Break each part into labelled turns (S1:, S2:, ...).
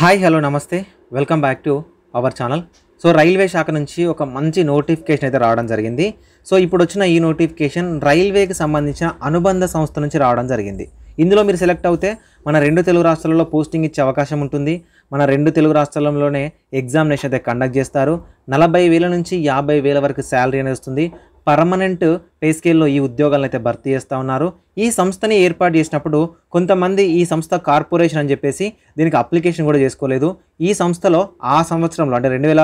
S1: hi hello నమస్తే welcome back to our channel so railway శాఖ నుంచి ఒక మంచి నోటిఫికేషన్ అయితే రావడం జరిగింది సో ఇప్పుడు వచ్చిన ఈ నోటిఫికేషన్ రైల్వేకి సంబంధించిన అనుబంధ సంస్థ నుంచి రావడం జరిగింది ఇందులో మీరు సెలెక్ట్ అవుతే మన రెండు తెలుగు రాష్ట్రాలలో పోస్టింగ్ ఇచ్చే అవకాశం ఉంటుంది మన రెండు తెలుగు రాష్ట్రాలలోనే ఎగ్జామినేషన్ అయితే కండక్ట్ చేస్తారు నలభై వేల నుంచి యాభై వేల వరకు శాలరీ అనేది వస్తుంది పర్మనెంట్ పే స్కేల్లో ఈ ఉద్యోగాలను అయితే భర్తీ చేస్తూ ఉన్నారు ఈ సంస్థని ఏర్పాటు చేసినప్పుడు కొంతమంది ఈ సంస్థ కార్పొరేషన్ అని చెప్పేసి దీనికి అప్లికేషన్ కూడా చేసుకోలేదు ఈ సంస్థలో ఆ సంవత్సరంలో అంటే రెండు వేల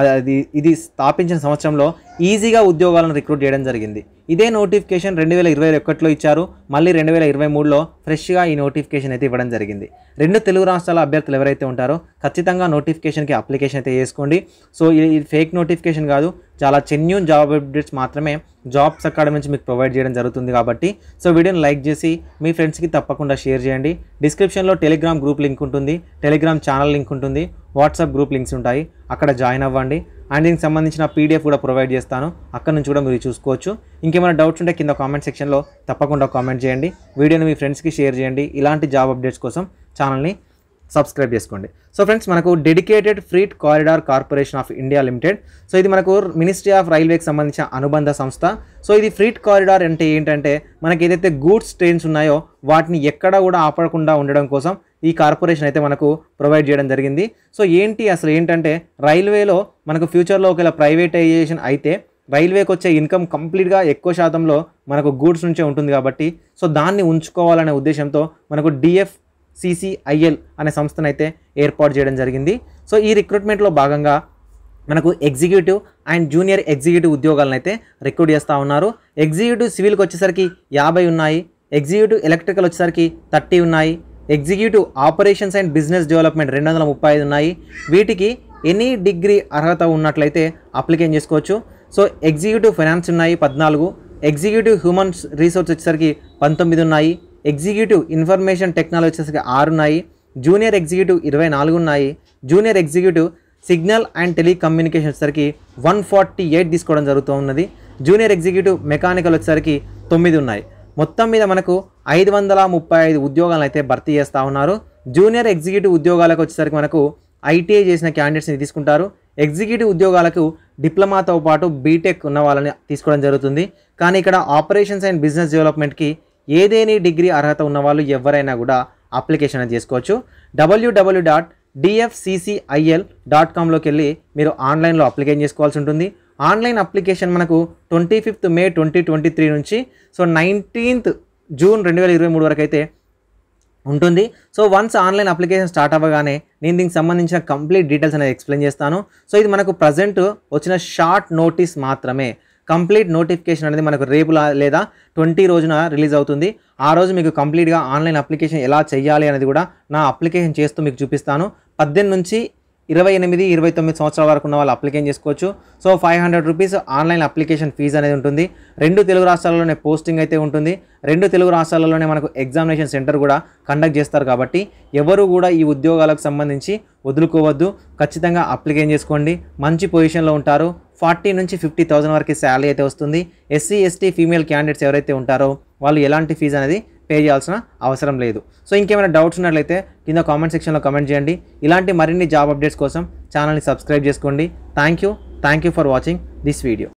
S1: అది ఇది స్థాపించిన సంవత్సరంలో ఈజీగా ఉద్యోగాలను రిక్రూట్ చేయడం జరిగింది ఇదే నోటిఫికేషన్ రెండు వేల ఇరవై ఒకటిలో ఇచ్చారు మళ్ళీ రెండు వేల ఇరవై మూడులో ఫ్రెష్గా ఈ నోటిఫికేషన్ అయితే ఇవ్వడం జరిగింది రెండు తెలుగు రాష్ట్రాల అభ్యర్థులు ఎవరైతే ఉంటారో ఖచ్చితంగా నోటిఫికేషన్కి అప్లికేషన్ అయితే చేసుకోండి సో ఇది ఫేక్ నోటిఫికేషన్ కాదు చాలా చెన్యూన్ జాబ్ అప్డేట్స్ మాత్రమే జాబ్స్ అకాడమీ నుంచి మీకు ప్రొవైడ్ చేయడం జరుగుతుంది కాబట్టి సో వీడియోని లైక్ చేసి మీ ఫ్రెండ్స్కి తప్పకుండా షేర్ చేయండి డిస్క్రిప్షన్లో టెలిగ్రామ్ గ్రూప్ లింక్ ఉంటుంది టెలిగ్రామ్ ఛానల్ లింక్ ఉంటుంది వాట్సాప్ గ్రూప్ లింక్స్ ఉంటాయి అక్కడ జాయిన్ అవ్వండి అండ్ దీనికి సంబంధించిన పీడిఎఫ్ కూడా ప్రొవైడ్ చేస్తాను అక్కడ నుంచి కూడా మీరు చూసుకోవచ్చు ఇంకేమైనా డౌట్స్ ఉంటే కింద కామెంట్ సెక్షన్లో తప్పకుండా కామెంట్ చేయండి వీడియోని మీ ఫ్రెండ్స్కి షేర్ చేయండి ఇలాంటి జాబ్ అప్డేట్స్ కోసం ఛానల్ని సబ్స్క్రైబ్ చేసుకోండి సో ఫ్రెండ్స్ మనకు dedicated freight corridor corporation of India limited so ఇది మనకు మినిస్ట్రీ ఆఫ్ రైల్వేకి సంబంధించిన అనుబంధ సంస్థ సో ఇది ఫ్రీట్ కారిడార్ అంటే ఏంటంటే మనకి ఏదైతే గూడ్స్ ట్రైన్స్ ఉన్నాయో వాటిని ఎక్కడ కూడా ఆపడకుండా ఉండడం కోసం ఈ కార్పొరేషన్ అయితే మనకు ప్రొవైడ్ చేయడం జరిగింది సో ఏంటి అసలు ఏంటంటే రైల్వేలో మనకు ఫ్యూచర్లో ఒకవేళ ప్రైవేటైజేషన్ అయితే రైల్వేకి వచ్చే ఇన్కమ్ కంప్లీట్గా ఎక్కువ శాతంలో మనకు గూడ్స్ నుంచే ఉంటుంది కాబట్టి సో దాన్ని ఉంచుకోవాలనే ఉద్దేశంతో మనకు డిఎఫ్ సిసిఐఎల్ అనే సంస్థను అయితే ఏర్పాటు చేయడం జరిగింది సో ఈ రిక్రూట్మెంట్లో భాగంగా మనకు ఎగ్జిక్యూటివ్ అండ్ జూనియర్ ఎగ్జిక్యూటివ్ ఉద్యోగాలను అయితే రిక్రూట్ చేస్తూ ఉన్నారు ఎగ్జిక్యూటివ్ సివిల్కి వచ్చేసరికి యాభై ఉన్నాయి ఎగ్జిక్యూటివ్ ఎలక్ట్రికల్ వచ్చేసరికి థర్టీ ఉన్నాయి executive operations and business development రెండు వందల ముప్పై ఐదు ఉన్నాయి వీటికి ఎనీ డిగ్రీ అర్హత ఉన్నట్లయితే అప్లికేషన్ చేసుకోవచ్చు సో ఎగ్జిక్యూటివ్ ఫైనాన్స్ ఉన్నాయి పద్నాలుగు ఎగ్జిక్యూటివ్ హ్యూమన్ రీసోర్స్ వచ్చేసరికి పంతొమ్మిది ఉన్నాయి ఎగ్జిక్యూటివ్ ఇన్ఫర్మేషన్ టెక్నాలజీస్కి ఆరు ఉన్నాయి జూనియర్ ఎగ్జిక్యూటివ్ ఇరవై నాలుగు ఉన్నాయి junior executive signal and telecommunication వచ్చేసరికి వన్ ఫార్టీ ఎయిట్ తీసుకోవడం జరుగుతూ ఉన్నది జూనియర్ ఎగ్జిక్యూటివ్ మెకానికల్ వచ్చేసరికి తొమ్మిది ఉన్నాయి మొత్తం మీద మనకు ఐదు వందల ముప్పై ఐదు ఉద్యోగాలను అయితే భర్తీ చేస్తూ ఉన్నారు జూనియర్ ఎగ్జిక్యూటివ్ ఉద్యోగాలకు వచ్చేసరికి మనకు ఐటీఐ చేసిన క్యాండిడేట్స్ని తీసుకుంటారు ఎగ్జిక్యూటివ్ ఉద్యోగాలకు డిప్లొమాతో పాటు బీటెక్ ఉన్న వాళ్ళని తీసుకోవడం జరుగుతుంది కానీ ఇక్కడ ఆపరేషన్స్ అండ్ బిజినెస్ డెవలప్మెంట్కి ఏదేని డిగ్రీ అర్హత ఉన్నవాళ్ళు ఎవరైనా కూడా అప్లికేషన్ అనేది చేసుకోవచ్చు డబ్ల్యూడబ్ల్యూ డాట్ డిఎఫ్సిసిఐఎల్ డాట్ కామ్లోకి వెళ్ళి మీరు ఆన్లైన్లో అప్లికేషన్ చేసుకోవాల్సి ఉంటుంది ఆన్లైన్ అప్లికేషన్ మనకు twenty fifth May twenty twenty three నుంచి సో నైన్టీన్త్ జూన్ రెండు వేల ఇరవై మూడు వరకు అయితే ఉంటుంది so once online application start అవ్వగానే నేను దీనికి సంబంధించిన కంప్లీట్ డీటెయిల్స్ అనేది ఎక్స్ప్లెయిన్ చేస్తాను సో ఇది మనకు ప్రజెంట్ వచ్చిన షార్ట్ నోటీస్ మాత్రమే కంప్లీట్ నోటిఫికేషన్ అనేది మనకు రేపు లేదా ట్వంటీ రోజున రిలీజ్ అవుతుంది ఆ రోజు మీకు కంప్లీట్గా ఆన్లైన్ అప్లికేషన్ ఎలా చేయాలి అనేది కూడా నా అప్లికేషన్ చేస్తూ మీకు చూపిస్తాను పద్దెనిమిది నుంచి ఇరవై ఎనిమిది ఇరవై తొమ్మిది సంవత్సరాల వరకు ఉన్న వాళ్ళు అప్లికేషన్ చేసుకోవచ్చు so five hundred rupees online application fee అనేది ఉంటుంది రెండు తెలుగు రాష్ట్రాలలోనే పోస్టింగ్ అయితే ఉంటుంది రెండు తెలుగు రాష్ట్రాలలోనే మనకు ఎగ్జామినేషన్ సెంటర్ కూడా కండక్ట్ చేస్తారు కాబట్టి ఎవరు కూడా ఈ ఉద్యోగాలకు సంబంధించి వదులుకోవద్దు ఖచ్చితంగా అప్లికేషన్ చేసుకోండి మంచి పొజిషన్లో ఉంటారు ఫార్టీ నుంచి ఫిఫ్టీ థౌసండ్ వరకు శాలరీ అయితే వస్తుంది ఎస్సీ ఎస్టీ ఫీమేల్ క్యాండిడేట్స్ ఎవరైతే ఉంటారో వాళ్ళు ఎలాంటి ఫీజు అనేది పే చేయాల్సిన అవసరం లేదు సో ఇంకేమైనా డౌట్స్ ఉన్నట్లయితే కింద కామెంట్ సెక్షన్లో కామెంట్ చేయండి ఇలాంటి మరిన్ని జాబ్ అప్డేట్స్ కోసం ఛానల్ని సబ్స్క్రైబ్ చేసుకోండి thank you thank you for watching this video